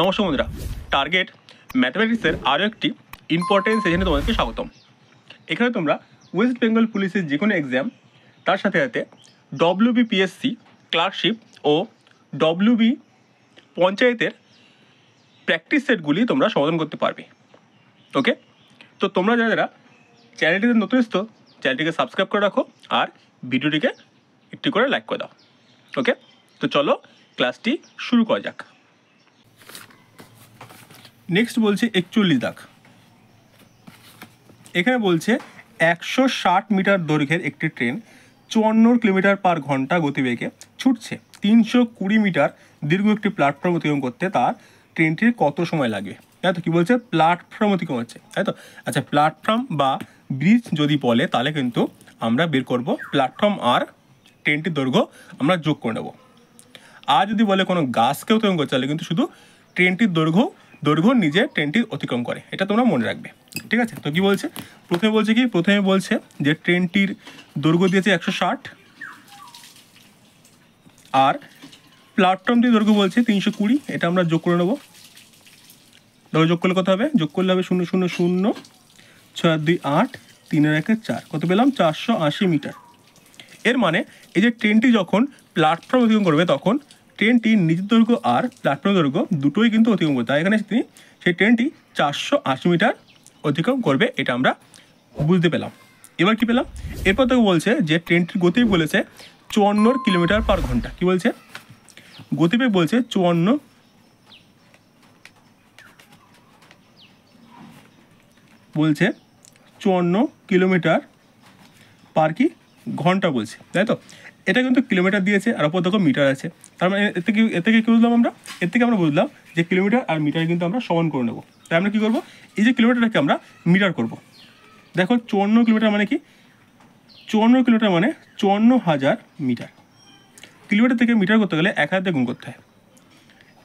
নমস্কার বন্ধুরা টার্গেট ম্যাথামেটিক্সের আরও একটি ইম্পর্টেন্ট সেশনে তোমাদেরকে স্বাগতম এখানে তোমরা ওয়েস্ট বেঙ্গল পুলিশের যে কোনো এক্সাম তার সাথে সাথে বিপিএসসি ক্লার্কশিপ ও বি পঞ্চায়েতের প্র্যাকটিস সেটগুলি তোমরা সমাধান করতে পারবে ওকে তো তোমরা যারা যারা চ্যানেলটিতে নতুন এসতো চ্যানেলটিকে সাবস্ক্রাইব করে রাখো আর ভিডিওটিকে একটি করে লাইক করে দাও ওকে তো চলো ক্লাসটি শুরু করা যাক নেক্সট বলছে একচল্লিশ দাগ এখানে বলছে একশো ষাট মিটার দৈর্ঘ্যের একটি ট্রেন চুয়ান্ন কিলোমিটার পার ঘন্টা গতিবেগে ছুটছে তিনশো কুড়ি মিটার দীর্ঘ একটি প্ল্যাটফর্ম অতিক্রম করতে তার ট্রেনটির কত সময় লাগে তাই তো কী বলছে প্ল্যাটফর্ম অতিক্রম হচ্ছে তাই তো আচ্ছা প্ল্যাটফর্ম বা ব্রিজ যদি বলে তাহলে কিন্তু আমরা বের করব প্ল্যাটফর্ম আর ট্রেনটির দৈর্ঘ্য আমরা যোগ করে নেব আর যদি বলে কোনো গাছকে অতিক্রম করছে তাহলে কিন্তু শুধু ট্রেনটির দৈর্ঘ্য দৈর্ঘ্য নিজে ট্রেনটি অতিক্রম করে এটা তোমরা মনে রাখবে ঠিক আছে তো কি বলছে প্রথমে বলছে কি প্রথমে বলছে যে ট্রেনটির দৈর্ঘ্য দিয়েছে একশো ষাট আর প্ল্যাটফর্মটির দৈর্ঘ্য বলছে তিনশো কুড়ি এটা আমরা যোগ করে নেবো ধরো যোগ করলে কত হবে যোগ করলে হবে শূন্য শূন্য শূন্য ছয় দুই আট তিন একের চার কত পেলাম চারশো আশি মিটার এর মানে এই যে ট্রেনটি যখন প্ল্যাটফর্ম অতিক্রম করবে তখন ট্রেনটি নিজ দৈর্ঘ্য আর প্ল্যাটফর্ম দৈর্ঘ্য দুটোই কিন্তু অতিক্রম করবে তাই এখানে তিনি সেই ট্রেনটি চারশো আশি মিটার অতিক্রম করবে এটা আমরা বুঝতে পেলাম এবার কি পেলাম এরপর তোকে বলছে যে ট্রেনটির গতি বলেছে চুয়ান্ন কিলোমিটার পার ঘন্টা কি বলছে গতিবেগ বলছে চুয়ান্ন বলছে চুয়ান্ন কিলোমিটার পার কি ঘন্টা বলছে তাই তো এটা কিন্তু কিলোমিটার দিয়েছে আর অপর দেখো মিটার আছে তার মানে এর থেকে এর থেকে কী বুঝলাম আমরা এর থেকে আমরা বুঝলাম যে কিলোমিটার আর মিটার কিন্তু আমরা সমান করে নেব তাই আমরা কী করবো এই যে কিলোমিটারটাকে আমরা মিটার করব। দেখো চুয়ান্ন কিলোমিটার মানে কি চুয়ান্ন কিলোমিটার মানে চুয়ান্ন হাজার মিটার কিলোমিটার থেকে মিটার করতে গেলে এক হাজার গুণ করতে হয়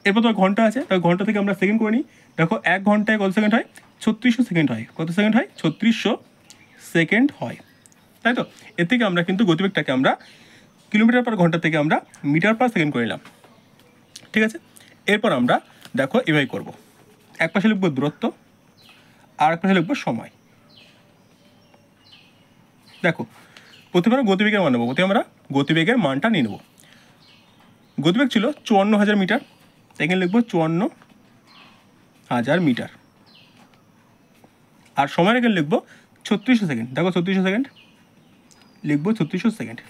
এরপর তো ঘন্টা আছে তার ঘন্টা থেকে আমরা সেকেন্ড করে নিই দেখো এক ঘন্টায় কত সেকেন্ড হয় ছত্রিশশো সেকেন্ড হয় কত সেকেন্ড হয় ছত্রিশশো সেকেন্ড হয় তাই তো এর থেকে আমরা কিন্তু গতিবেগটাকে আমরা কিলোমিটার পার ঘন্টা থেকে আমরা মিটার পার সেকেন্ড করে নিলাম ঠিক আছে এরপর আমরা দেখো এভাবে করব এক পাশে লিখবো দূরত্ব আর এক পাশে লিখবো সময় দেখো প্রথমে আমরা গতিবেগের মান নেবো প্রথমে আমরা গতিবেগের মানটা নিয়ে নেব গতিবেগ ছিল চুয়ান্ন হাজার মিটার এখানে লিখবো চুয়ান্ন হাজার মিটার আর সময় এখানে লিখবো ছত্রিশশো সেকেন্ড দেখো ছত্রিশশো সেকেন্ড লিখবো ছত্রিশশো সেকেন্ড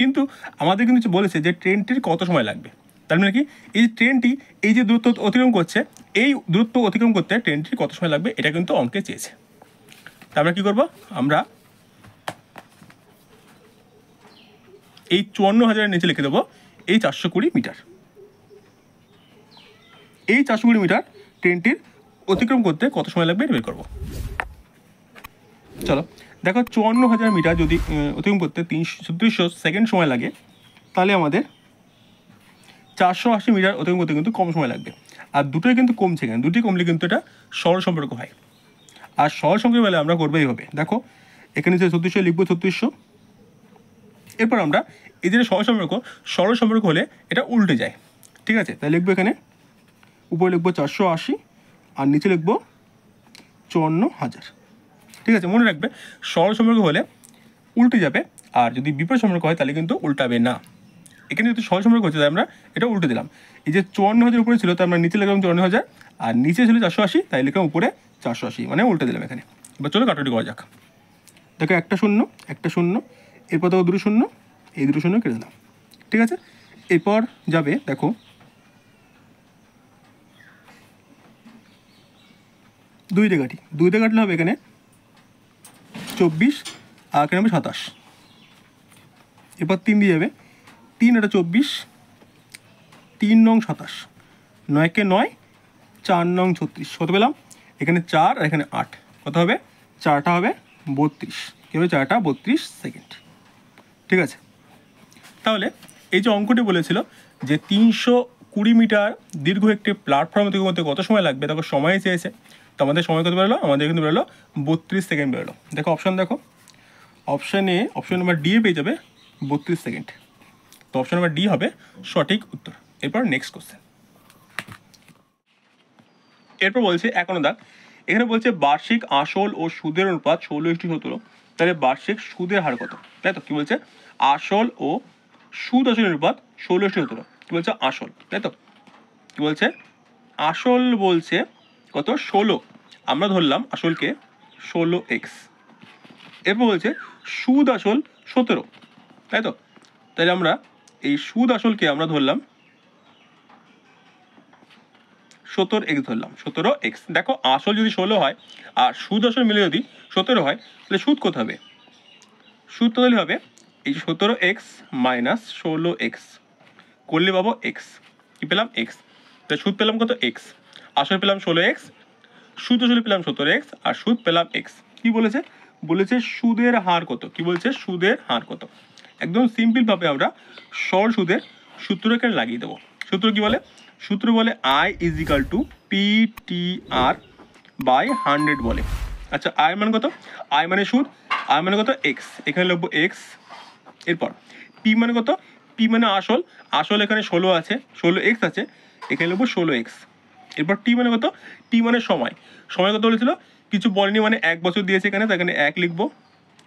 কিন্তু আমাদের কিন্তু বলেছে যে ট্রেনটির কত সময় লাগবে তার মানে কি এই যে ট্রেনটি এই যে দূরত্ব অতিক্রম করছে এই দূরত্ব অতিক্রম করতে ট্রেনটির কত সময় লাগবে এটা কিন্তু অঙ্কে চেয়েছে তারপরে আমরা কী করবো আমরা এই চুয়ান্ন হাজারের নিচে লিখে দেবো এই চারশো কুড়ি মিটার এই চারশো কুড়ি মিটার ট্রেনটির অতিক্রম করতে কত সময় লাগবে এটা বের করবো চলো দেখো চুয়ান্ন হাজার মিটার যদি অতিক্রম করতে তিনশো দুইশো সেকেন্ড সময় লাগে তাহলে আমাদের চারশো আশি মিটার অতিক্রম করতে কিন্তু কম সময় লাগবে আর দুটোই কিন্তু কমছে কেন দুটি কমলে কিন্তু এটা সরল সম্পর্ক হয় আর সরল সম্পর্ক বেলা আমরা করবেই হবে দেখো এখানে যে ছত্রিশশো লিখবো ছত্রিশশো এরপর আমরা এই যে সরল সম্পর্ক সরল সম্পর্ক হলে এটা উল্টে যায় ঠিক আছে তাই লিখবো এখানে উপরে লিখবো চারশো আশি আর নিচে লিখবো চুয়ান্ন হাজার ঠিক আছে মনে রাখবে সরল সম্পর্ক হলে উল্টে যাবে আর যদি বিপরীত সম্পর্ক হয় তাহলে কিন্তু উল্টাবে না এখানে যদি সরল সম্পর্ক হচ্ছে তাই আমরা এটা উল্টে দিলাম এই যে চুয়ান্ন হাজার উপরে ছিল তো আমরা মানে নিচে লিখলাম চুয়ান্ন হাজার আর নিচে ছিল চারশো আশি তাই লিখলাম উপরে চারশো আশি মানে উল্টে দিলাম এখানে এবার চলো কাটাটি করা যাক দেখো একটা শূন্য একটা শূন্য এরপর তো দুটো শূন্য এই দুটো শূন্য কেটে দিলাম ঠিক আছে এরপর যাবে দেখো দুই রেখাটি দুই রেখাটি হবে এখানে চব্বিশ আর কে হবে সাতাশ এরপর তিন দিয়ে যাবে তিন এটা চব্বিশ তিন নং সাতাশ নয়কে নয় চার নং ছত্রিশ কত পেলাম এখানে চার আর এখানে আট কত হবে চারটা হবে বত্রিশ কী হবে চারটা বত্রিশ সেকেন্ড ঠিক আছে তাহলে এই যে অঙ্কটি বলেছিল যে তিনশো কুড়ি মিটার দীর্ঘ একটি প্ল্যাটফর্ম থেকে কত সময় লাগবে তারপর সময় চেয়েছে তো আমাদের সময় কত বেরোলো আমাদের কিন্তু বেরোলো বত্রিশ সেকেন্ড বেরোলো দেখো অপশান দেখো option A option number D পেয়ে যাবে বত্রিশ সেকেন্ড তো অপশান নাম্বার ডি হবে সঠিক উত্তর এরপর নেক্সট কোশ্চেন এরপর বলছে এখনো দাগ এখানে বলছে বার্ষিক আসল ও সুদের অনুপাত ষোলো ইস্টু সতেরো তাহলে বার্ষিক সুদের হার কত তাই তো কী বলছে আসল ও সুদ আসল অনুপাত ষোলো ইস্টু সতেরো কী বলছে আসল তাই তো কী বলছে আসল বলছে কত ষোলো আমরা ধরলাম আসলকে ষোলো এক্স এরপর বলছে সুদ আসল সতেরো তাই তো তাহলে আমরা এই সুদ আসলকে আমরা ধরলাম সতেরো এক্স ধরলাম সতেরো এক্স দেখো আসল যদি ষোলো হয় আর সুদ আসল মিলে যদি সতেরো হয় তাহলে সুদ কোথা হবে সুদ তাহলে হবে এই সতেরো এক্স মাইনাস ষোলো এক্স করলে পাবো এক্স কী পেলাম এক্স তাহলে সুদ পেলাম কত এক্স আসল পেলাম ষোলো এক্স সুদ আসলে পেলাম সত্তর এক্স আর সুদ পেলাম এক্স কি বলেছে বলেছে সুদের হার কত কি বলছে সুদের হার কত একদম সিম্পলভাবে আমরা সরল সুদের সূত্রকে লাগিয়ে দেবো সূত্র কি বলে সূত্র বলে I is equal to P T R by hundred বলে আচ্ছা আয় মানে কত আয় মানে সুদ আয় মানে কত এক্স এখানে লিখবো এক্স এরপর পি মানে কত পি মানে আসল আসল এখানে ষোলো আছে ষোলো এক্স আছে এখানে লিখবো ষোলো এক্স এরপর টি মানে কত টি মানে সময় সময় কত বলেছিল কিছু বলেনি মানে এক বছর দিয়েছে এখানে তাই এখানে এক লিখবো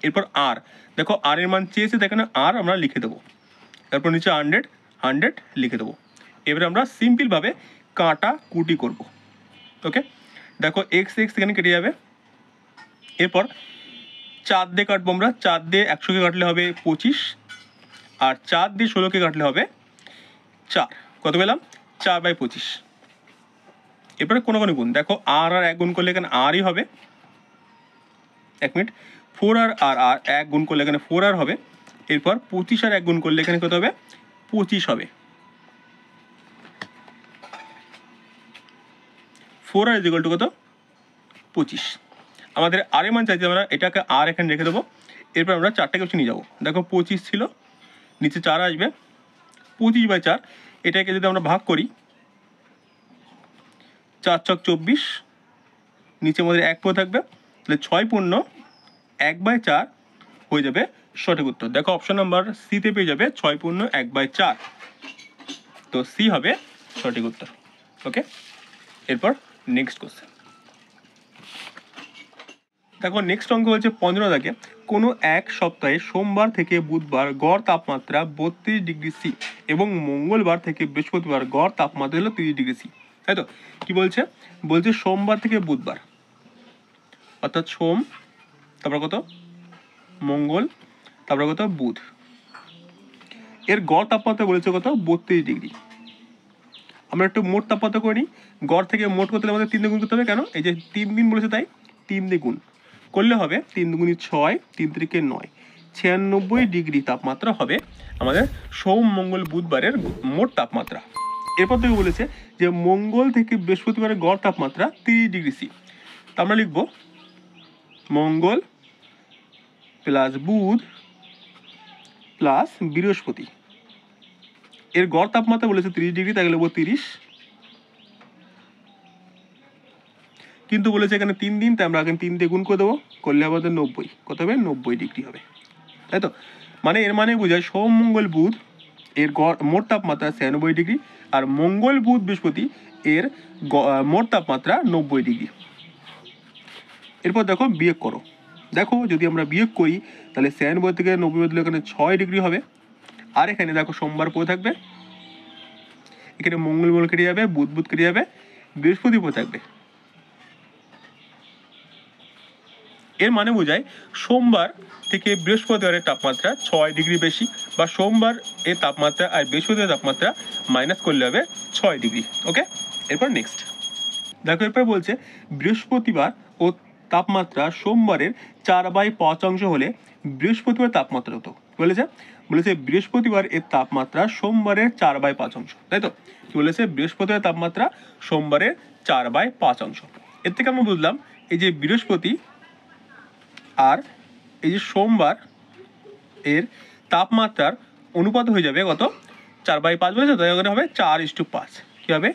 এরপর আর দেখো আর এর মান চেয়েছে তাই এখানে আর আমরা লিখে দেবো তারপর নিচে হান্ড্রেড হান্ড্রেড লিখে দেবো এবারে আমরা সিম্পলভাবে কাঁটা কুটি করব ওকে দেখো এক্স এক্স এখানে কেটে যাবে এরপর চার দিয়ে কাটবো আমরা চার দিয়ে একশোকে কাটলে হবে পঁচিশ আর চার দিয়ে ষোলোকে কাটলে হবে চার কত পেলাম চার বাই পঁচিশ এরপরে কোনো কোনো গুণ দেখো আর আর এক গুণ করলে এখানে আরই হবে এক মিনিট ফোর আর আর আর এক গুণ করলে এখানে ফোর আর হবে এরপর পঁচিশ আর এক গুণ করলে এখানে কত হবে পঁচিশ হবে ফোর আর ইজিকল টু কত পঁচিশ আমাদের আর মান চাইছি আমরা এটাকে আর এখানে রেখে দেবো এরপর আমরা চারটে কিছু নিয়ে যাবো দেখো পঁচিশ ছিল নিচে চার আসবে পঁচিশ বাই চার এটাকে যদি আমরা ভাগ করি চার চক চব্বিশ নিচে আমাদের এক পো থাকবে তাহলে ছয় পূর্ণ এক বাই চার হয়ে যাবে সঠিক উত্তর দেখো অপশন নাম্বার সিতে পেয়ে যাবে ছয় পূর্ণ এক বাই চার তো সি হবে সঠিক উত্তর ওকে এরপর নেক্সট কোশ্চেন দেখো নেক্সট অঙ্ক হচ্ছে পনেরো থাকে কোনো এক সপ্তাহে সোমবার থেকে বুধবার গড় তাপমাত্রা বত্রিশ ডিগ্রি সি এবং মঙ্গলবার থেকে বৃহস্পতিবার গড় তাপমাত্রা হলো তিরিশ ডিগ্রি সি তাই তো কি বলছে বলছে সোমবার থেকে বুধবার অর্থাৎ সোম তারপর কত মঙ্গল তারপর কত বুধ এর গড় তাপমাত্রা বলেছে কত বত্রিশ ডিগ্রি আমরা একটু মোট তাপমাত্রা করে নিই গড় থেকে মোট করতে আমাদের তিন দিগুণ করতে হবে কেন এই যে তিন দিন বলেছে তাই তিন দ্বিগুণ করলে হবে তিন দুগুণি ছয় তিন তারিখে নয় ছিয়ানব্বই ডিগ্রি তাপমাত্রা হবে আমাদের সোম মঙ্গল বুধবারের মোট তাপমাত্রা এরপর থেকে বলেছে যে মঙ্গল থেকে বৃহস্পতিবারের গড় তাপমাত্রা তিরিশ ডিগ্রি সি তা আমরা লিখব মঙ্গল প্লাস বুধ প্লাস বৃহস্পতি এর গড় তাপমাত্রা বলেছে তিরিশ ডিগ্রি তাই লিখবো তিরিশ কিন্তু বলেছে এখানে তিন দিন তাই আমরা এখানে তিন দিয়ে গুণ করে দেবো করলে আমাদের নব্বই কত হবে নব্বই ডিগ্রি হবে তাই তো মানে এর মানে বোঝায় সোম মঙ্গল বুধ এর গড় মোট তাপমাত্রা ছিয়ানব্বই ডিগ্রি আর মঙ্গল বুধ বৃহস্পতি এর মোট তাপমাত্রা নব্বই ডিগ্রি এরপর দেখো বিয়োগ করো দেখো যদি আমরা বিয়োগ করি তাহলে ছিয়ানব্বই থেকে নব্বই বদলে এখানে ছয় ডিগ্রি হবে আর এখানে দেখো সোমবার পড়ে থাকবে এখানে মঙ্গল মঙ্গল কেটে যাবে বুধ বুধ কেটে যাবে বৃহস্পতি পড়ে থাকবে এর মানে বোঝায় সোমবার থেকে বৃহস্পতিবারের তাপমাত্রা ছয় ডিগ্রি বেশি বা সোমবার এর তাপমাত্রা আর বৃহস্পতিবার তাপমাত্রা মাইনাস করলে হবে ছয় ডিগ্রি ওকে এরপর নেক্সট দেখো এরপর বলছে বৃহস্পতিবার ও তাপমাত্রা সোমবারের চার বাই পাঁচ অংশ হলে বৃহস্পতিবার তাপমাত্রা হতো বলেছে বলেছে বৃহস্পতিবার এর তাপমাত্রা সোমবারের চার বাই পাঁচ অংশ তাই তো কি বলেছে বৃহস্পতিবার তাপমাত্রা সোমবারের চার বাই পাঁচ অংশ এর থেকে আমরা বুঝলাম এই যে বৃহস্পতি আর এই যে সোমবার এর তাপমাত্রার অনুপাত হয়ে যাবে কত চার বাই পাঁচ বলেছে তাই ওখানে হবে চার ইস টু পাঁচ কী হবে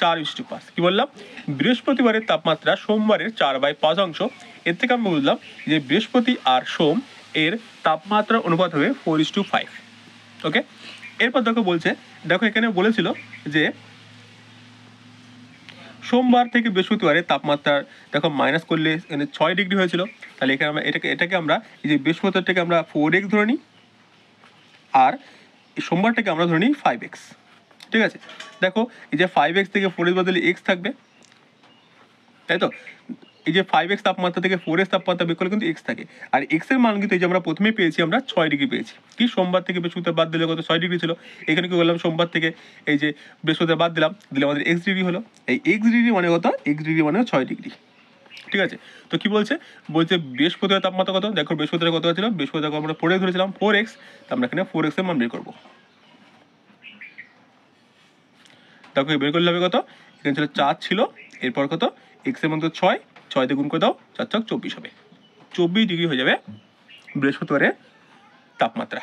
চার ইস্টু পাঁচ কী বললাম বৃহস্পতিবারের তাপমাত্রা সোমবারের চার বাই পাঁচ অংশ এর থেকে আমি বুঝলাম যে বৃহস্পতি আর সোম এর তাপমাত্রা অনুপাত হবে four is to five okay এরপর দেখো বলছে দেখো এখানে বলেছিল যে সোমবার থেকে বৃহস্পতিবারে তাপমাত্রা দেখো মাইনাস করলে এখানে ছয় ডিগ্রি হয়েছিল তাহলে এখানে আমরা এটাকে এটাকে আমরা এই যে বৃহস্পতিবারটাকে আমরা ফোর এক্স ধরে নিই আর সোমবারটাকে আমরা ধরে নিই ফাইভ এক্স ঠিক আছে দেখো এই যে ফাইভ এক্স থেকে ফোর এক্স বদলে এক্স থাকবে তাই তো এই যে ফাইভ এক্স তাপমাত্রা থেকে ফোর এক্স তাপমাত্রা বের করলে কিন্তু এক্স থাকে আর এক্স এর মান কিন্তু এই যে আমরা প্রথমে পেয়েছি আমরা ছয় ডিগ্রি পেয়েছি কি সোমবার থেকে বৃহস্পতিবার বাদ দিলে কত ছয় ডিগ্রি ছিল এখানে কি করলাম সোমবার থেকে এই যে বৃহস্পতিবার বাদ দিলাম দিলে আমাদের এক্স ডিগ্রি হলো এই এক্স ডিগ্রি মানে কত এক্স ডিগ্রি মানে ছয় ডিগ্রি ঠিক আছে তো কি বলছে বলছে বৃহস্পতিবার তাপমাত্রা কত দেখো বৃহস্পতিবার কত ছিল বৃহস্পতিবার আমরা ফোর এক্স ধরেছিলাম ফোর এক্স আমরা এখানে ফোর এর মান বের করবো দেখো বের করলে হবে কত এখানে ছিল চার ছিল এরপর কত এক্স এর মধ্যে ছয় ছয় দিয়ে গুণ করে দাও চার চক চব্বিশ হবে চব্বিশ ডিগ্রি হয়ে যাবে বৃহস্পতিবারের তাপমাত্রা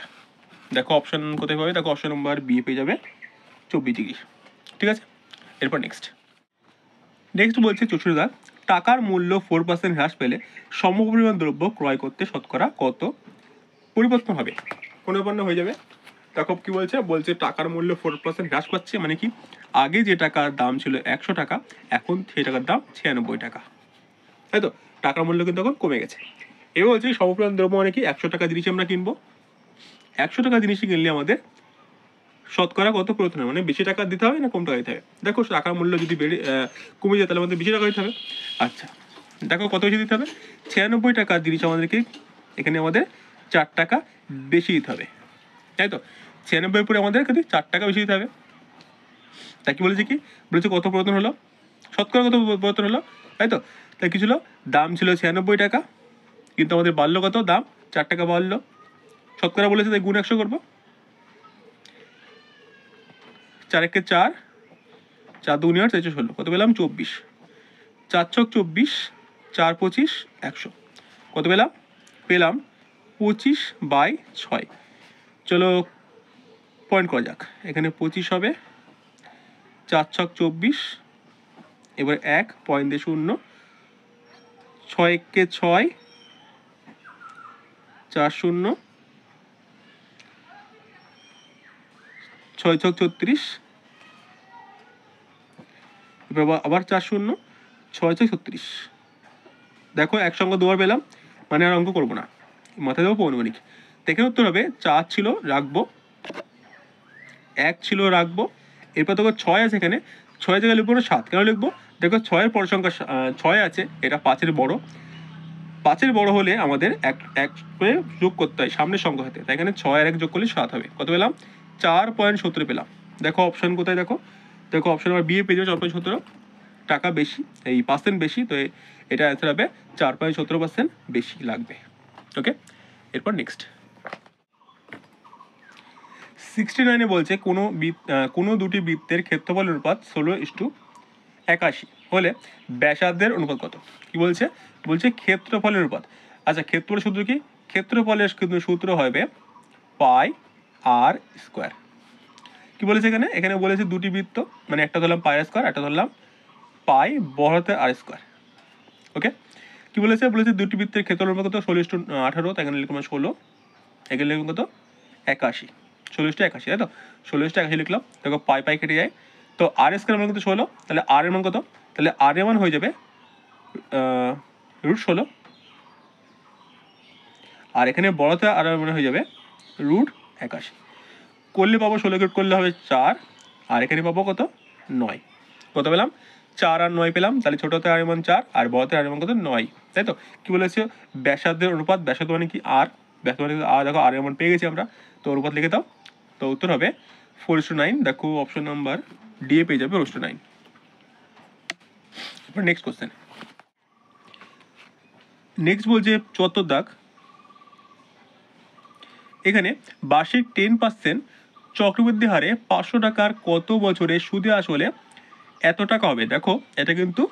দেখো অপশন কোথায় পাবে দেখো অপশন নম্বর বি পেয়ে যাবে চব্বিশ ডিগ্রি ঠিক আছে এরপর নেক্সট নেক্সট বলছে চচুরদা টাকার মূল্য ফোর পার্সেন্ট হ্রাস পেলে সম পরিমাণ দ্রব্য ক্রয় করতে শতকরা কত পরিবর্তন হবে পরিবর্তন হয়ে যাবে দেখো কি বলছে বলছে টাকার মূল্য ফোর পার্সেন্ট হ্রাস পাচ্ছে মানে কি আগে যে টাকার দাম ছিল একশো টাকা এখন সেই টাকার দাম ছিয়ানব্বই টাকা তাই তো টাকার মূল্য কিন্তু এখন কমে গেছে এবার হচ্ছে সমপ্রাণ দ্রব্য মানে কি একশো টাকা জিনিস আমরা কিনবো একশো টাকা জিনিসই কিনলে আমাদের শতকরা কত পরিবর্তন মানে বেশি টাকা দিতে হবে না কম টাকা দিতে হবে দেখো টাকার মূল্য যদি বেড়ে কমে যায় তাহলে আমাদের বেশি টাকা দিতে হবে আচ্ছা দেখো কত বেশি দিতে হবে ছিয়ানব্বই টাকা জিনিস আমাদেরকে এখানে আমাদের চার টাকা বেশি দিতে হবে তাই তো ছিয়ানব্বই পরে আমাদের কিন্তু চার টাকা বেশি দিতে হবে তা কি বলেছে কি বলেছে কত প্রয়োজন হলো শতকরা কত পরিবর্তন হলো তাই তো তা কী ছিল দাম ছিল ছিয়ানব্বই টাকা কিন্তু আমাদের বাড়লো কত দাম চার টাকা বাড়লো শতকরা বলেছে তাই গুণ একশো করবো চার একে চার চার দু নিয়ে চারশো ষোলো কত পেলাম চব্বিশ চার ছক চব্বিশ চার পঁচিশ একশো কত পেলাম পেলাম পঁচিশ বাই ছয় চলো পয়েন্ট করা যাক এখানে পঁচিশ হবে চার ছক চব্বিশ এবার এক পয়েন্ট দিয়ে শূন্য ছয় কে ছয় চার শূন্য ছয় ছক ছত্রিশ আবার চার শূন্য ছয় ছয় ছত্রিশ দেখো একসঙ্গে দুবার পেলাম মানে আর অঙ্ক করবো না মাথায় দেবো পৌনমানিক দেখে উত্তর হবে চার ছিল রাখবো এক ছিল রাখবো এরপর তোকে ছয় আছে এখানে ছয় জায়গায় লিখবো না সাত কেন লিখবো দেখো ছয়ের সংখ্যা ছয় আছে এটা পাঁচের বড় পাঁচের বড় হলে আমাদের এক এক যোগ করতে হয় সামনের সংখ্যা হতে তাই এখানে ছয় আর এক যোগ করলে সাত হবে কত পেলাম চার পয়েন্ট সতেরো পেলাম দেখো অপশন কোথায় দেখো দেখো অপশন আমার বিয়ে পেয়ে যাবে চার পয়েন্ট সতেরো টাকা বেশি এই পার্সেন্ট বেশি তো এটা অ্যান্সার হবে চার পয়েন্ট সতেরো পার্সেন্ট বেশি লাগবে ওকে এরপর নেক্সট সিক্সটি নাইনে বলছে কোনো কোনো দুটি বৃত্তের ক্ষেত্রফল অনুপাত ষোলো ইস্টু একাশি হলে ব্যাসার্ধের অনুপাত কত কি বলছে বলছে ক্ষেত্রফলের অনুপাত আচ্ছা ক্ষেত্রফল সূত্র কি ক্ষেত্রফলের কিন্তু সূত্র হবে পাই আর স্কোয়ার কি বলেছে এখানে এখানে বলেছে দুটি বৃত্ত মানে একটা ধরলাম পাই আর স্কোয়ার একটা ধরলাম পাই বড়তে আর স্কোয়ার ওকে কি বলেছে বলেছে দুটি বৃত্তের ক্ষেত্রফল অনুপাত কত ষোলো ইস্টু আঠারো তাই এখানে লিখলাম ষোলো এখানে লিখলাম কত একাশি ষোলোশো একাশি তাই তো ষোলোশো একাশি লিখলাম দেখো পাই পাই কেটে যায় তো আর এস মান কত ষোলো তাহলে আর এর মান কত তাহলে আর এর মান হয়ে যাবে রুট ষোলো আর এখানে বড়তে আর মানে হয়ে যাবে রুট একাশি করলে পাবো ষোলো রুট করলে হবে চার আর এখানে পাবো কত নয় কত পেলাম চার আর নয় পেলাম তাহলে ছোটোতে আর এমন চার আর বড়তে আর এমন কত নয় তাই তো কী বলেছে ব্যাসার্ধের অনুপাত ব্যাসার্ধ মানে কি আর ব্যাসমান আর দেখো আর এর পেয়ে গেছি আমরা তো ওর কথা লিখে দাও তো উত্তর হবে ফোর ইস টু নাইন দেখো অপশন নাম্বার ডি এ পেয়ে যাবে ফোর ইস টু নাইন এবার নেক্সট কোশ্চেন নেক্সট বলছে চুয়াত্তর দাগ এখানে বার্ষিক টেন পার্সেন্ট চক্রবৃদ্ধি হারে পাঁচশো টাকার কত বছরে সুদে আসলে এত টাকা হবে দেখো এটা কিন্তু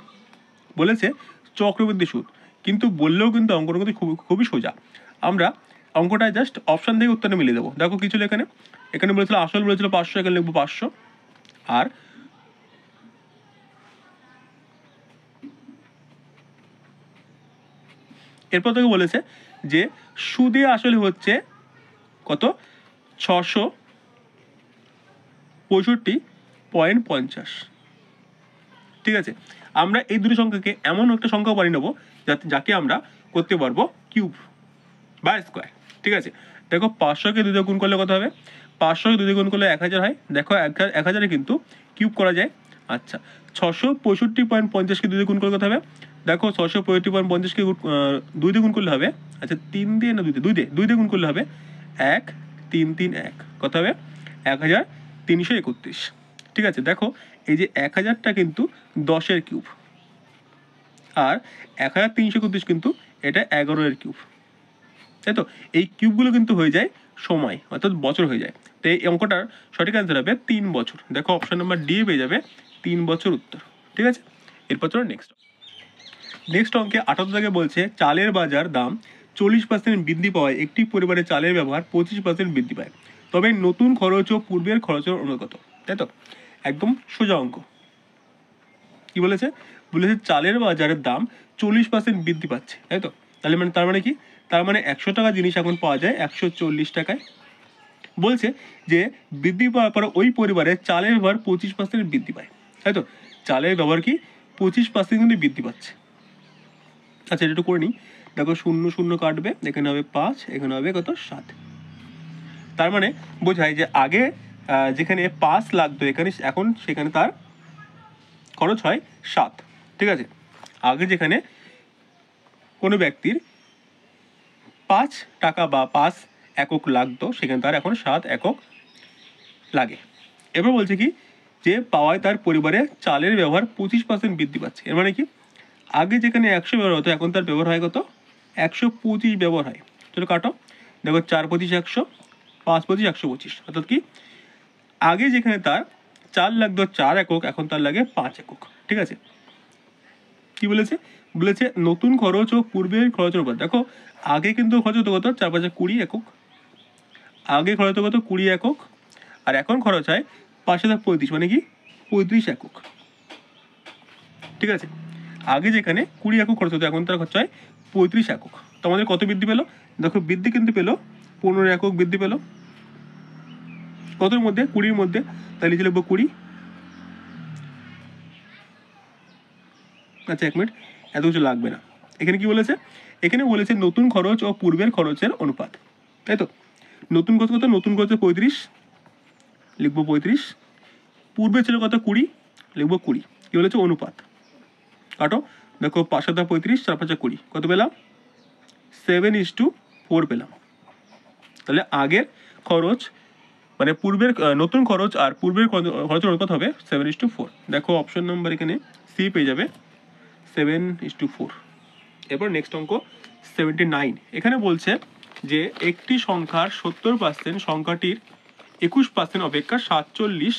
বলেছে চক্রবৃদ্ধি সুদ কিন্তু বললেও কিন্তু অঙ্কটা কিন্তু খুবই খুবই সোজা আমরা অঙ্কটায় জাস্ট অপশান দিয়ে উত্তরে মিলিয়ে দেবো দেখো কিছু এখানে এখানে বলেছিল আসল বলেছিল পাঁচশো এখানে লিখবো পাঁচশো আর এরপর তোকে বলেছে যে সুদে আসলে হচ্ছে কত ছশো পঁয়ষট্টি পয়েন্ট পঞ্চাশ ঠিক আছে আমরা এই দুটি সংখ্যাকে এমন একটা সংখ্যা বানিয়ে নেবো যাতে যাকে আমরা করতে পারবো কিউব বা স্কোয়ার ঠিক আছে দেখো পাঁচশোকে দুটো গুণ করলে কত হবে পাঁচশোকে দুটো গুণ করলে এক হাজার হয় দেখো এক হাজারে কিন্তু কিউব করা যায় আচ্ছা ছশো পঁয়ষট্টি পয়েন্ট পঞ্চাশকে দুই গুণ করলে কত হবে দেখো ছশো পঁয়ষট্টি পয়েন্ট পঞ্চাশকে দুই দিয়ে গুণ করলে হবে আচ্ছা তিন দিয়ে না দুই দিয়ে দুই দিয়ে দুই দিয়ে গুণ করলে হবে এক তিন তিন এক কত হবে এক হাজার তিনশো একত্রিশ ঠিক আছে দেখো এই যে এক হাজারটা কিন্তু দশের কিউব আর এক হাজার তিনশো একত্রিশ কিন্তু এটা এগারোয়ের কিউব তাই তো এই কিউবগুলো কিন্তু হয়ে যায় সময় অর্থাৎ বছর হয়ে যায় তো এই অঙ্কটার সঠিক অ্যান্সার হবে তিন বছর দেখো অপশান নাম্বার ডি পেয়ে যাবে তিন বছর উত্তর ঠিক আছে এরপর তোর নেক্সট নেক্সট অঙ্কে আঠারো দাগে বলছে চালের বাজার দাম চল্লিশ পার্সেন্ট বৃদ্ধি পাওয়ায় একটি পরিবারে চালের ব্যবহার পঁচিশ পার্সেন্ট বৃদ্ধি পায় তবে নতুন খরচ ও পূর্বের খরচের অনুগত তাই তো একদম সোজা অঙ্ক কি বলেছে বলেছে চালের বাজারের দাম চল্লিশ পার্সেন্ট বৃদ্ধি পাচ্ছে তাই তো তাহলে মানে তার মানে কি তার মানে একশো টাকা জিনিস এখন পাওয়া যায় একশো চল্লিশ টাকায় বলছে যে বৃদ্ধি পাওয়ার পর ওই পরিবারে চালের ব্যবহার পঁচিশ পার্সেন্ট বৃদ্ধি পায় তাই তো চালের ব্যবহার কি পঁচিশ পার্সেন্ট কিন্তু বৃদ্ধি পাচ্ছে আচ্ছা এটা একটু করে নিই দেখো শূন্য শূন্য কাটবে এখানে হবে পাঁচ এখানে হবে কত সাত তার মানে বোঝায় যে আগে যেখানে পাঁচ লাগতো এখানে এখন সেখানে তার খরচ হয় সাত ঠিক আছে আগে যেখানে কোনো ব্যক্তির পাঁচ টাকা বা পাঁচ একক লাগতো সেখানে তার এখন সাত একক লাগে এবার বলছে কি যে পাওয়ায় তার পরিবারে চালের ব্যবহার পঁচিশ পার্সেন্ট বৃদ্ধি পাচ্ছে এর মানে কি আগে যেখানে একশো ব্যবহার হতো এখন তার ব্যবহার হয় কত একশো পঁচিশ ব্যবহার হয় চলো কাটো দেখো চার পঁচিশ একশো পাঁচ পঁচিশ একশো পঁচিশ অর্থাৎ কি আগে যেখানে তার চাল লাগতো চার একক এখন তার লাগে পাঁচ একক ঠিক আছে কি বলেছে বলেছে নতুন খরচ ও পূর্বের খরচের উপর দেখো আগে কিন্তু খরচ হতো কত চার পাঁচ কুড়ি একক আগে খরচ হতো কত কুড়ি একক আর এখন খরচ হয় পাঁচ হাজার পঁয়ত্রিশ মানে কি পঁয়ত্রিশ একক ঠিক আছে আগে যেখানে কুড়ি একক খরচ হতো এখন তার খরচ হয় পঁয়ত্রিশ একক তো আমাদের কত বৃদ্ধি পেলো দেখো বৃদ্ধি কিন্তু পেলো পনেরো একক বৃদ্ধি পেলো কতর মধ্যে কুড়ির মধ্যে তাহলে লিখে লিখবো কুড়ি আচ্ছা এক মিনিট এত কিছু লাগবে না এখানে কি বলেছে এখানে বলেছে নতুন খরচ ও পূর্বের খরচের অনুপাত তাই তো নতুন কত কত নতুন খরচ পঁয়ত্রিশ লিখবো পঁয়ত্রিশ পূর্বের ছিল কত কুড়ি লিখবো কুড়ি কি বলেছে অনুপাত কাটো দেখো পাঁচ সাতা পঁয়ত্রিশ চার পাঁচ কুড়ি কত পেলাম সেভেন ইস টু ফোর পেলাম তাহলে আগের খরচ মানে পূর্বের নতুন খরচ আর পূর্বের খরচের অনুপাত হবে সেভেন ইস টু ফোর দেখো অপশন নাম্বার এখানে সি পেয়ে যাবে সেভেন ইস টু ফোর এরপর নেক্সট অঙ্ক সেভেন্টি নাইন এখানে বলছে যে একটি সংখ্যার সত্তর পার্সেন্ট সংখ্যাটির একুশ পার্সেন্ট অপেক্ষা সাতচল্লিশ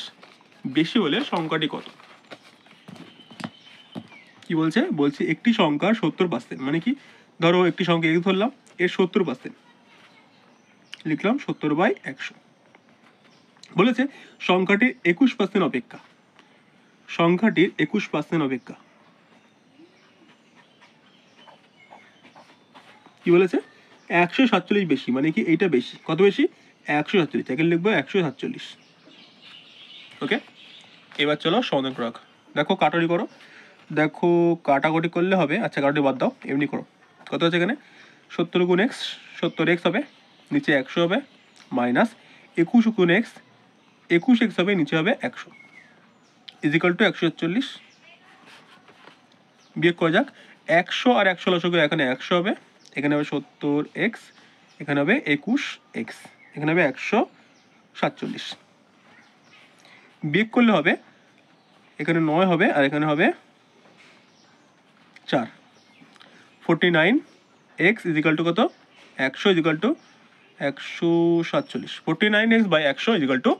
বেশি হলে সংখ্যাটি কত কি বলছে বলছে একটি সংখ্যার সত্তর পার্সেন্ট মানে কি ধরো একটি সংখ্যা এগিয়ে ধরলাম এর সত্তর পার্সেন্ট লিখলাম সত্তর বাই একশো বলেছে সংখ্যাটির একুশ পার্সেন্ট অপেক্ষা সংখ্যাটির একুশ পার্সেন্ট অপেক্ষা কি বলেছে একশো সাতচল্লিশ বেশি মানে কি এইটা বেশি কত বেশি একশো সাতচল্লিশ তাকে লিখবো একশো সাতচল্লিশ ওকে এবার চলো সমাধান করা দেখো কাটারি করো দেখো কাটাকুটি করলে হবে আচ্ছা কাটারি বাদ দাও এমনি করো কত আছে এখানে সত্তর গুণ এক্স সত্তর এক্স হবে নিচে একশো হবে মাইনাস একুশ গুণ এক্স একুশ এক্স হবে নিচে হবে একশো ইজিক্যাল টু একশো সাতচল্লিশ বিয়োগ করা যাক একশো আর একশো লসগুলো এখানে একশো হবে এখানে হবে সত্তর এক্স এখানে হবে একুশ এক্স এখানে হবে একশো সাতচল্লিশ বিয়োগ করলে হবে এখানে নয় হবে আর এখানে হবে চার forty nine x equal to কত একশো ইজিকাল টু একশো সাতচল্লিশ ফোরটি নাইন এক্স বাই একশো ইজিকাল টু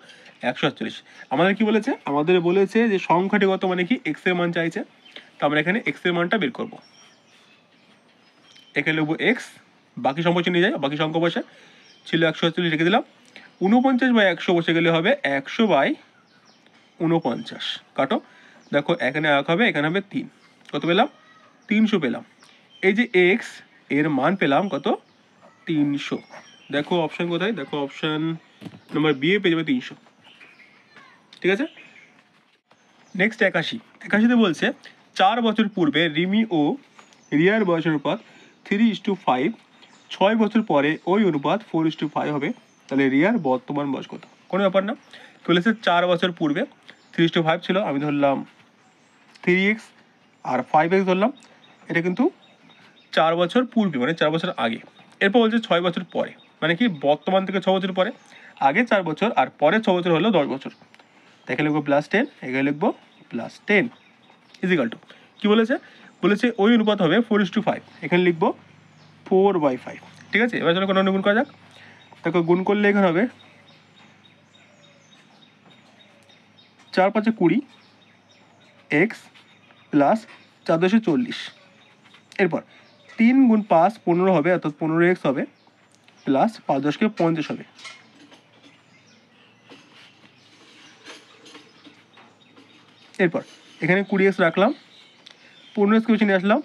একশো সাতচল্লিশ আমাদের কি বলেছে আমাদের বলেছে যে সংখ্যাটি কত মানে কি এক্সের মান চাইছে তো আমরা এখানে এক্সের মানটা বের করবো এখানে লিখবো এক্স বাকি সংখ্যা নিয়ে যায় বাকি সংখ্যা বসে ছিল একশো চল্লিশ রেখে দিলাম উনপঞ্চাশ বাই একশো বসে গেলে হবে একশো বাই উনপঞ্চাশ কাটো দেখো এখানে এক হবে এখানে হবে তিন কত পেলাম তিনশো পেলাম এই যে এক্স এর মান পেলাম কত তিনশো দেখো অপশান কোথায় দেখো অপশান নম্বর বিয়ে পেয়ে যাবে তিনশো ঠিক আছে নেক্সট একাশি একাশিতে বলছে চার বছর পূর্বে রিমি ও রিয়ার বয়সের পথ থ্রি ইস টু ফাইভ ছয় বছর পরে ওই অনুপাত ফোর ইস টু ফাইভ হবে তাহলে রিয়ার বর্তমান বয়স কত কোনো ব্যাপার না চলেছে চার বছর পূর্বে থ্রি ইস টু ফাইভ ছিল আমি ধরলাম থ্রি এক্স আর ফাইভ এক্স ধরলাম এটা কিন্তু চার বছর পূর্বে মানে চার বছর আগে এরপর বলছে ছয় বছর পরে মানে কি বর্তমান থেকে ছ বছর পরে আগে চার বছর আর পরে ছ বছর হলো দশ বছর তাকে লিখবো প্লাস টেন এখানে লিখবো প্লাস টেন ইজিকাল টু কী বলেছে বলেছে ওই অনুপাত হবে ফোর ইস টু ফাইভ এখানে লিখবো ফোর বাই ফাইভ ঠিক আছে এবার চলো কোনো গুণ করা যাক তাকে গুণ করলে এখানে হবে চার পাঁচে কুড়ি এক্স প্লাস চার দশে চল্লিশ এরপর তিন গুণ পাঁচ পনেরো হবে অর্থাৎ পনেরো এক্স হবে প্লাস পাঁচ দশকে পঞ্চাশ হবে এরপর এখানে কুড়ি এক্স রাখলাম পনেরো এক্সকে বেছে নিয়ে আসলাম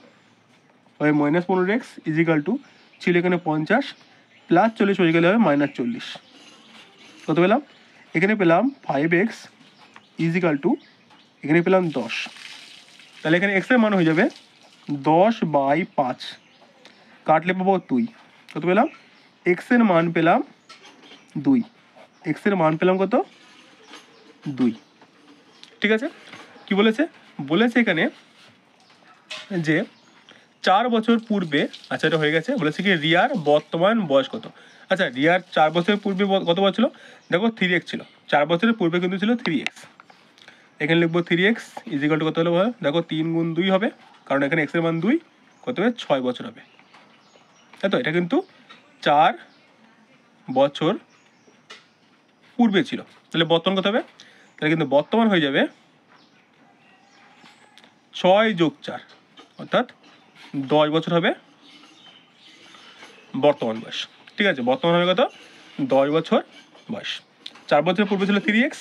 হবে মাইনাস পনেরো এক্স ইজিক্যাল টু ছিল এখানে পঞ্চাশ প্লাস চল্লিশ হয়ে গেলে হবে মাইনাস চল্লিশ কত পেলাম এখানে পেলাম ফাইভ এক্স ইজিক্যাল টু এখানে পেলাম দশ তাহলে এখানে এক্সের মান হয়ে যাবে দশ বাই পাঁচ কাটলে পাবো দুই কত পেলাম এক্সের মান পেলাম দুই এক্সের মান পেলাম কত দুই ঠিক আছে কি বলেছে বলেছে এখানে যে চার বছর পূর্বে আচ্ছা এটা হয়ে গেছে বলেছে কি রিয়ার বর্তমান বয়স কত আচ্ছা রিয়ার চার বছরের পূর্বে কত বয়স ছিল দেখো থ্রি এক্স ছিল চার বছরের পূর্বে কিন্তু ছিল থ্রি এক্স এখানে লিখবো থ্রি এক্স ইজিকাল টু কত হলো দেখো তিন গুণ দুই হবে কারণ এখানে এক্সের মান দুই কত হবে ছয় বছর হবে তাই তো এটা কিন্তু চার বছর পূর্বে ছিল তাহলে বর্তমান কত হবে তাহলে কিন্তু বর্তমান হয়ে যাবে ছয় যোগ চার অর্থাৎ দশ বছর হবে বর্তমান বয়স ঠিক আছে বর্তমান হবে কত দশ বছর বয়স চার বছরের পূর্বে ছিল থ্রি এক্স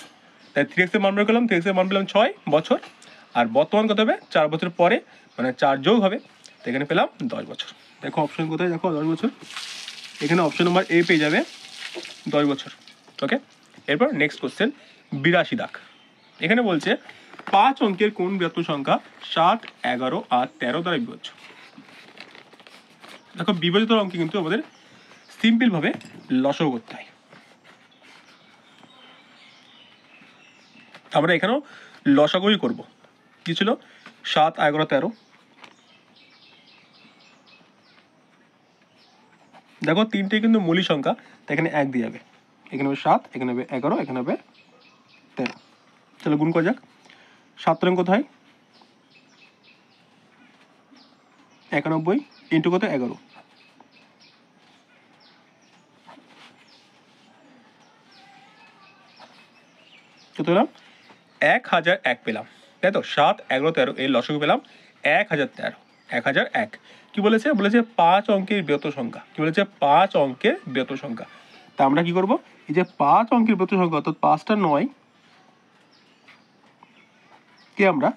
তাই থ্রি এক্সের মান বের করলাম থ্রি এক্সের মান পেলাম ছয় বছর আর বর্তমান কত হবে চার বছর পরে মানে চার যোগ হবে তো এখানে পেলাম দশ বছর দেখো অপশন কোথায় দেখো দশ বছর এখানে অপশন নাম্বার এ পেয়ে যাবে দশ বছর ওকে এরপর নেক্সট কোশ্চেন বিরাশি দাগ এখানে বলছে পাঁচ অঙ্কের কোন বৃহত্তম সংখ্যা সাত এগারো আর তেরো দ্বারা বিভাজ্য দেখো বিভাজিত অঙ্কে কিন্তু আমাদের ভাবে লসও করতে হয় আমরা এখানেও লসাগুই করব কি ছিল সাত এগারো তেরো দেখো তিনটে কিন্তু মূলি সংখ্যা এখানে এক দিয়ে যাবে এখানে হবে সাত এখানে হবে এগারো এখানে হবে তেরো তাহলে গুণ করা যাক সাত রং কোথায় একানব্বই ইন্টু কত এগারো কত পেলাম এক হাজার এক পেলাম তাই তো সাত এগারো তেরো এর লসক পেলাম এক হাজার তেরো এক হাজার এক কি বলেছে বলেছে পাঁচ অঙ্কের বৃহত্তর সংখ্যা কি বলেছে পাঁচ অঙ্কের বৃহত্তর সংখ্যা তা আমরা কি করব এই যে পাঁচ অঙ্কের বৃহত্তর সংখ্যা অর্থাৎ পাঁচটা নয় কে আমরা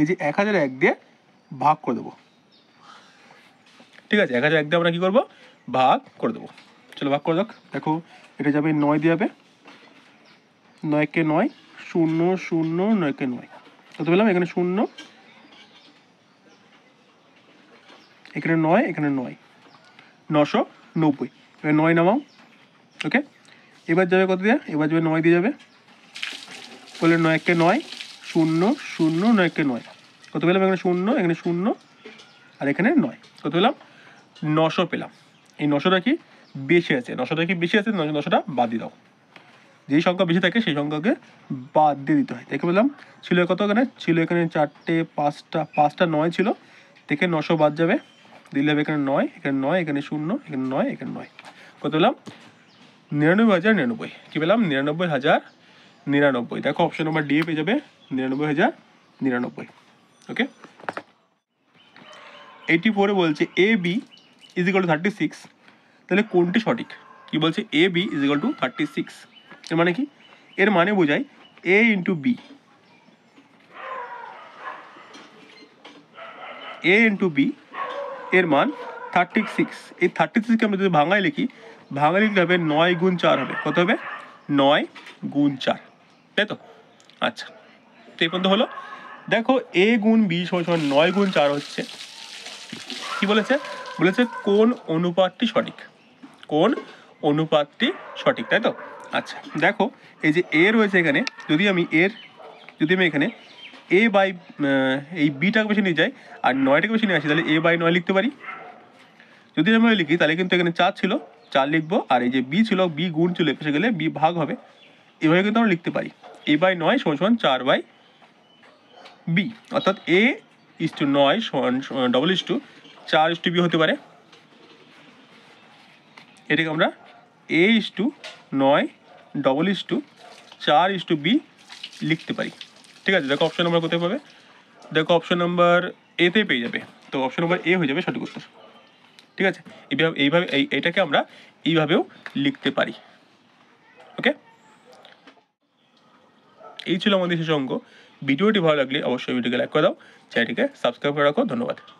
এই যে এক হাজার এক দিয়ে ভাগ করে দেবো ঠিক আছে এক হাজার এক দিয়ে আমরা কী করবো ভাগ করে দেবো চলো ভাগ করে দেখ দেখো এটা যাবে নয় দিয়ে হবে নয়কে নয় শূন্য শূন্য নয়কে নয় কত পেলাম এখানে শূন্য এখানে নয় এখানে নয় নশো নব্বই এবার নয় নামাও ওকে এবার যাবে কত দিয়ে এবার যাবে নয় দিয়ে যাবে বললে নয় কে নয় শূন্য শূন্য নয়কে নয় কত পেলাম এখানে শূন্য এখানে শূন্য আর এখানে নয় কত পেলাম নশো পেলাম এই নশোটা কি বেশি আছে নশোটা কি বেশি আছে নশোটা বাদ দিয়ে দাও যেই সংখ্যা বেশি থাকে সেই সংখ্যাকে বাদ দিয়ে দিতে হয় দেখে পেলাম ছিল কত এখানে ছিল এখানে চারটে পাঁচটা পাঁচটা নয় ছিল থেকে নশো বাদ যাবে দিলে হবে এখানে নয় এখানে নয় এখানে শূন্য এখানে নয় এখানে নয় কত পেলাম নিরানব্বই হাজার নিরানব্বই কী পেলাম নিরানব্বই হাজার নিরানব্বই দেখো অপশন নম্বর ডি পেয়ে যাবে নিরানব্বই হাজার নিরানব্বই ওকে এইটি ফোরে বলছে A B equal to thirty six তাহলে কোনটি সঠিক কি বলছে A B equal to thirty six এর মানে কি এর মানে বোঝায় A into B A into B এর মান থার্টি সিক্স এই থার্টি সিক্সকে আমরা যদি ভাঙায় লিখি ভাঙায় লিখলে হবে নয় গুণ চার হবে কত হবে নয় গুণ চার তাই তো আচ্ছা তো এই পর্যন্ত হলো দেখো এ গুণ বি সমান নয় গুণ চার হচ্ছে কি বলেছে বলেছে কোন অনুপাতটি সঠিক কোন অনুপাতটি সঠিক তাই তো আচ্ছা দেখো এই যে এ রয়েছে এখানে যদি আমি এর যদি আমি এখানে এ বাই এই বিটাকে বেশি নিয়ে যাই আর নয়টাকে বেশি নিয়ে আসি তাহলে এ বাই নয় লিখতে পারি যদি আমি লিখি তাহলে কিন্তু এখানে চার ছিল চার লিখবো আর এই যে বি ছিল বি গুণ ছিল এসে গেলে বি ভাগ হবে এভাবে কিন্তু আমরা লিখতে পারি এ বাই নয় সমান সমান চার বাই বি অর্থাৎ এ ইস টু নয় ডবল ইস টু চার ইস টু বি হতে পারে এটাকে আমরা এ ইস টু নয় ডবল ইস টু চার ইস টু বি লিখতে পারি ঠিক আছে দেখো অপশন নাম্বার কোথায় পাবে দেখো অপশন নাম্বার এতে পেয়ে যাবে তো অপশন নাম্বার এ হয়ে যাবে সঠিক উত্তর ঠিক আছে এইভাবে এইভাবে এই এটাকে আমরা এইভাবেও লিখতে পারি ওকে এই ছিল আমাদের শেষ অঙ্ক ভিডিওটি ভালো লাগলে অবশ্যই ভিডিওকে লাইক করে দাও চ্যানেলটিকে সাবস্ক্রাইব করে রাখো ধন্যবাদ